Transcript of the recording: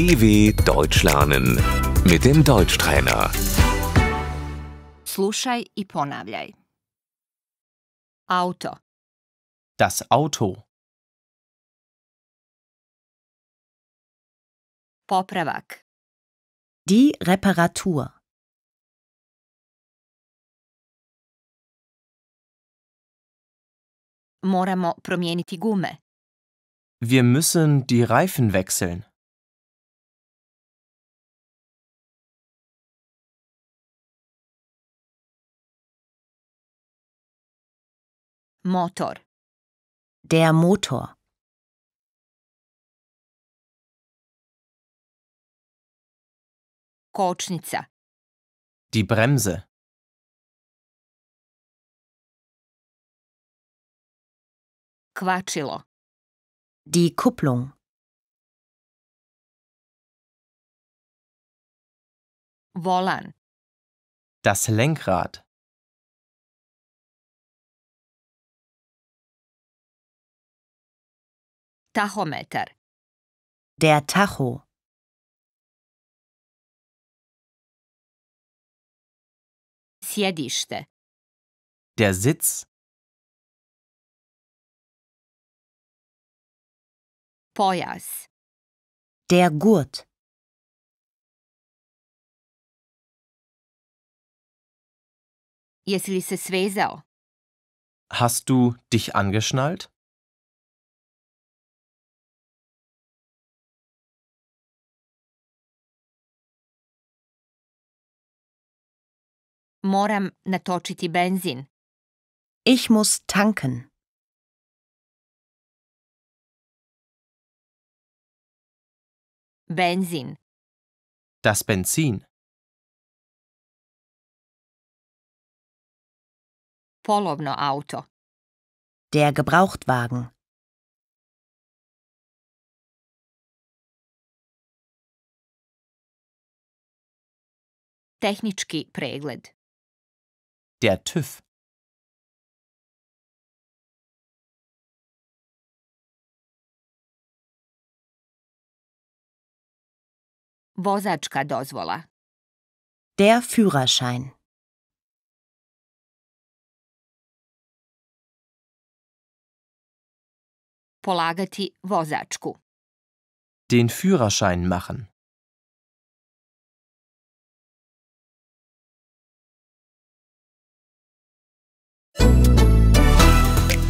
DW Deutsch lernen mit dem Deutschtrainer. Slušaj i ponavljaj. Auto, Das Auto. popravak, Die Reparatur. moramo promijeniti gume, Wir müssen die Reifen wechseln. Motor. Der Motor. Kočnica. Die Bremse. Quatschilo. Die Kupplung. Volan. Das Lenkrad. Tachometer. Der Tacho. Sjedište. Der Sitz. Pojas. Der Gurt. Jesi li se svezao? Hast du dich angeschnallt? Moram natočiti benzin. Ich muss tanken. Benzin. Das Benzin. Polovno auto. Der Gebrauchtwagen. Technički pregled. Der TÜV Vozačka dozvola. Der Führerschein. Polagati vozačku. Den Führerschein machen.